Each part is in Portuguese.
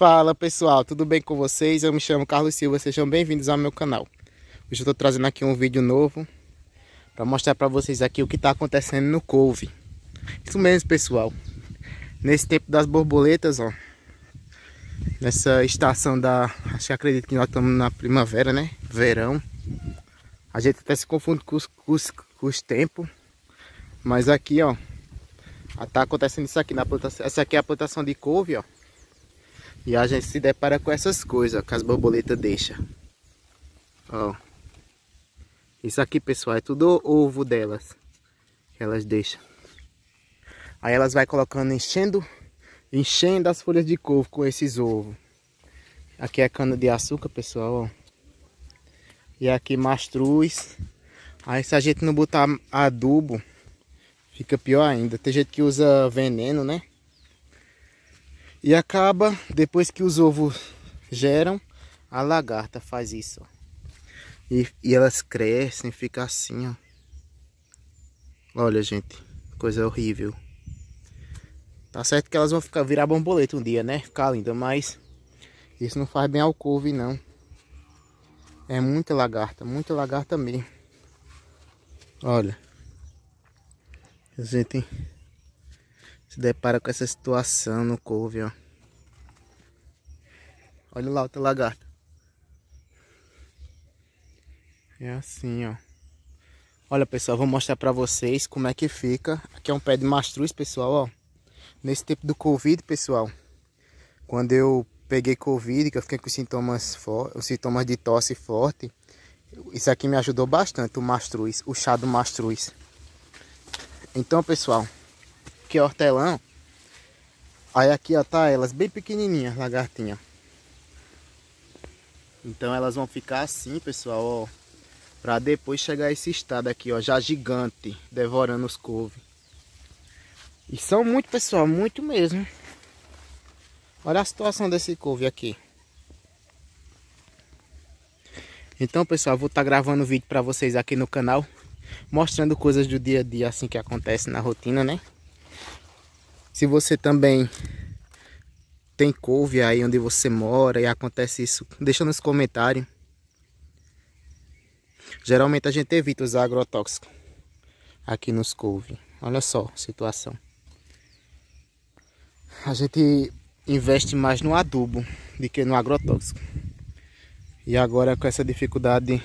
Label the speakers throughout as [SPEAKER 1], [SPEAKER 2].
[SPEAKER 1] Fala pessoal, tudo bem com vocês? Eu me chamo Carlos Silva, sejam bem-vindos ao meu canal. Hoje eu estou trazendo aqui um vídeo novo para mostrar para vocês aqui o que está acontecendo no couve. Isso mesmo pessoal, nesse tempo das borboletas, ó, nessa estação da, acho que acredito que nós estamos na primavera, né? Verão. A gente até se confunde com os, com os, com os tempos, mas aqui ó, tá acontecendo isso aqui na plantação, essa aqui é a plantação de couve, ó. E a gente se depara com essas coisas ó, que as borboletas deixam. Ó. Isso aqui, pessoal, é tudo ovo delas. Que elas deixam. Aí elas vai colocando, enchendo, enchendo as folhas de couve com esses ovos. Aqui é cana de açúcar, pessoal, ó. E aqui mastruz. Aí se a gente não botar adubo, fica pior ainda. Tem gente que usa veneno, né? E acaba, depois que os ovos geram, a lagarta faz isso. E, e elas crescem, fica assim, ó. Olha, gente, coisa horrível. Tá certo que elas vão ficar virar borboleta um dia, né? Ficar linda, mas isso não faz bem ao couve, não. É muita lagarta, muita lagarta mesmo. Olha. A gente se depara com essa situação no couve, ó. Olha lá o teu lagarto, É assim, ó. Olha, pessoal, vou mostrar pra vocês como é que fica. Aqui é um pé de mastruz, pessoal, ó. Nesse tempo do Covid, pessoal, quando eu peguei Covid, que eu fiquei com sintomas, os sintomas de tosse forte, isso aqui me ajudou bastante, o mastruz, o chá do mastruz. Então, pessoal, que é hortelã. Aí aqui ó, tá elas bem pequenininhas, lagartinha. Então elas vão ficar assim, pessoal, ó. Pra depois chegar a esse estado aqui, ó, já gigante, devorando os couves. E são muito, pessoal, muito mesmo. Olha a situação desse couve aqui. Então, pessoal, vou estar tá gravando vídeo para vocês aqui no canal, mostrando coisas do dia a dia, assim que acontece na rotina, né? Se você também tem couve aí onde você mora e acontece isso, deixa nos comentários. Geralmente a gente evita usar agrotóxico aqui nos couve. Olha só a situação. A gente investe mais no adubo do que no agrotóxico. E agora com essa dificuldade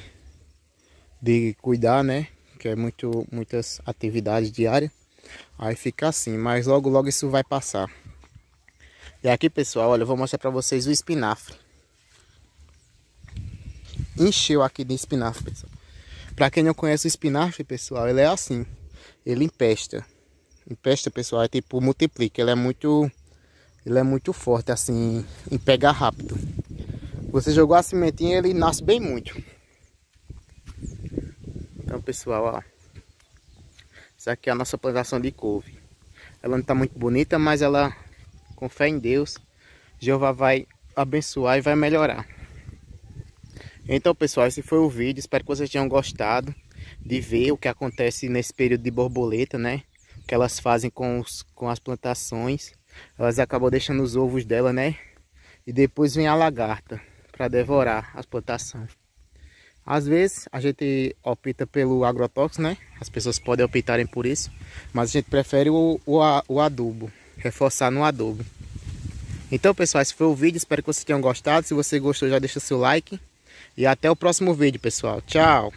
[SPEAKER 1] de cuidar, né? Que é muito, muitas atividades diárias. Aí fica assim, mas logo logo isso vai passar. E aqui, pessoal, olha, eu vou mostrar para vocês o espinafre. Encheu aqui de espinafre, pessoal. Para quem não conhece o espinafre, pessoal, ele é assim. Ele empesta. Empesta, pessoal, é tipo multiplica. Ele é muito ele é muito forte, assim, em pegar rápido. Você jogou a sementinha, ele nasce bem muito. Então, pessoal, ó aqui é a nossa plantação de couve. Ela não está muito bonita, mas ela, com fé em Deus, Jeová vai abençoar e vai melhorar. Então, pessoal, esse foi o vídeo. Espero que vocês tenham gostado de ver o que acontece nesse período de borboleta, né? O que elas fazem com, os, com as plantações. Elas acabam deixando os ovos dela, né? E depois vem a lagarta para devorar as plantações. Às vezes a gente opta pelo agrotóxico, né? As pessoas podem optarem por isso, mas a gente prefere o, o, o adubo, reforçar no adubo. Então pessoal, esse foi o vídeo, espero que vocês tenham gostado. Se você gostou já deixa seu like e até o próximo vídeo pessoal. Tchau!